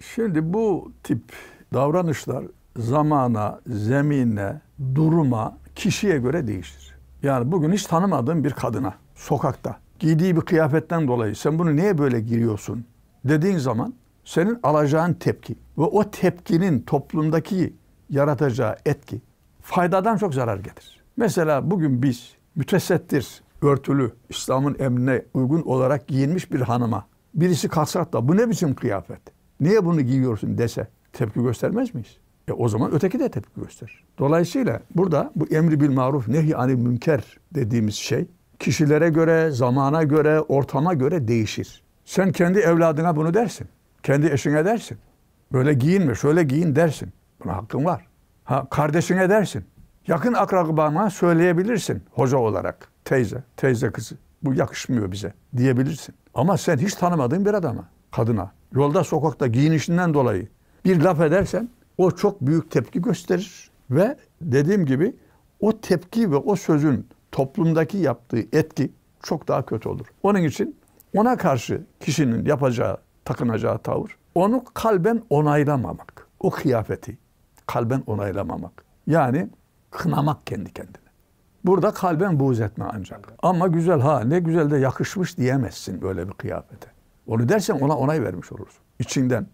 Şimdi bu tip davranışlar zamana, zemine, duruma, kişiye göre değişir. Yani bugün hiç tanımadığın bir kadına sokakta giydiği bir kıyafetten dolayı sen bunu niye böyle giriyorsun dediğin zaman senin alacağın tepki ve o tepkinin toplumdaki yaratacağı etki faydadan çok zarar getirir. Mesela bugün biz mütesettir, örtülü, İslam'ın emrine uygun olarak giyinmiş bir hanıma birisi kalksak da bu ne biçim kıyafet? niye bunu giyiyorsun dese tepki göstermez miyiz? E o zaman öteki de tepki gösterir. Dolayısıyla burada bu emri bil maruf nehy ani münker dediğimiz şey kişilere göre, zamana göre, ortama göre değişir. Sen kendi evladına bunu dersin. Kendi eşine dersin. Böyle giyinme, şöyle giyin dersin. Buna hakkın var. Ha, kardeşine dersin. Yakın akrabama söyleyebilirsin hoca olarak. Teyze, teyze kızı. Bu yakışmıyor bize diyebilirsin. Ama sen hiç tanımadığın bir adama, kadına yolda sokakta giyinişinden dolayı bir laf edersen o çok büyük tepki gösterir ve dediğim gibi o tepki ve o sözün toplumdaki yaptığı etki çok daha kötü olur. Onun için ona karşı kişinin yapacağı, takınacağı tavır onu kalben onaylamamak. O kıyafeti kalben onaylamamak. Yani kınamak kendi kendine. Burada kalben buğz etme ancak. Ama güzel ha ne güzel de yakışmış diyemezsin böyle bir kıyafete. Onu dersen ona onay vermiş olursun. İçinden.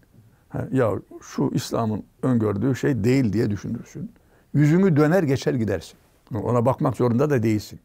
ya şu İslam'ın öngördüğü şey değil diye düşünürsün. Yüzünü döner geçer gidersin. Ona bakmak zorunda da değilsin.